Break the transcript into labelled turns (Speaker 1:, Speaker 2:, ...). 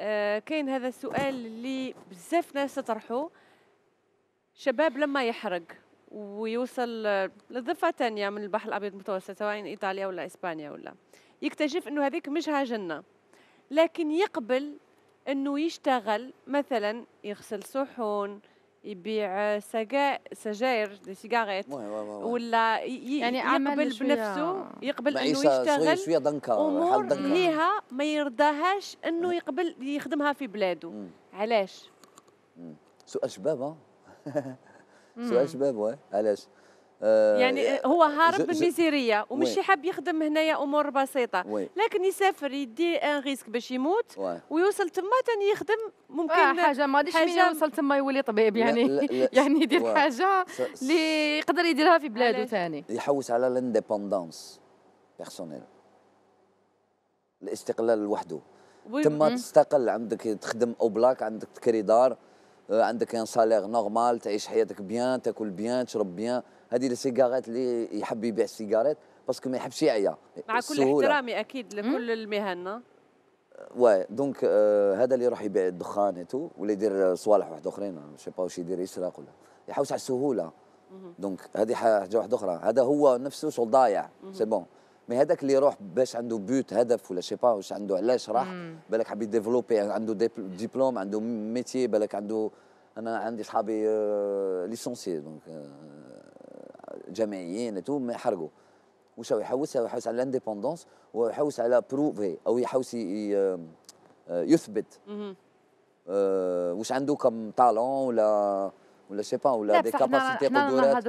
Speaker 1: آه، كاين هذا السؤال اللي بزاف ناس تطرحوا شباب لما يحرق ويوصل لضفة تانية من البحر الأبيض المتوسط سواء إيطاليا ولا إسبانيا ولا يكتشف أنه هذيك مش جنة لكن يقبل أنه يشتغل مثلا يغسل صحون يبيع سجا سجاير سيجاريت ولا ي... يعني يقبل بنفسه يقبل انه يشتغل شويه
Speaker 2: ضنكه امور ليها
Speaker 1: ما يرضاهاش انه يقبل يخدمها في بلاده مم. علاش؟
Speaker 2: مم. سؤال شباب سؤال شباب وي علاش؟ آه، يعني هو هارب من
Speaker 1: ميزيريا ومشي حاب يخدم هنايا امور بسيطه لكن يسافر يدي ان ريسك باش يموت ويوصل تما ثاني يخدم ممكن آه حاجه ما غاديش حاجة... يوصل تما يولي طبيب يعني لا لا لا يعني يدير حاجه اللي يقدر يديرها في بلاده ثاني
Speaker 2: يحوس على لانديبوندونس بيرسونيل الاستقلال لوحده تما تستقل عندك تخدم اوبلاك عندك تكري دار آه، عندك ان سالير نورمال تعيش حياتك بيان تاكل بيان تشرب بيان هذه السيجارات اللي يحب يبيع السيجارات باسكو ما يحبش يعيا مع كل احترامي
Speaker 1: اكيد لكل المهن آه،
Speaker 2: واه دونك آه هذا اللي يروح يبيع الدخان تو ولا يدير صوالح واحد اخرين شي با واش يدير يسرق ولا يحوس على السهوله دونك هذه حاجه واحده اخرى هذا هو نفسه شغل ضايع سي بون مي هذاك اللي يروح باش عنده بوت هدف ولا شي با واش عنده علاش راح بالك حاب يديفلوبي عنده ديبلوم عنده ميتي بالك عنده انا عندي صحابي ليسونسي آه، دونك آه، جامعيين تو ما حرقوا واش هو يحوس يحوس على الانديبوندونس ويحوس على بروفي او يحوس آه، يثبت واش عنده كم طالون ولا ولا شي با ولا دي كاباسيتي قدرات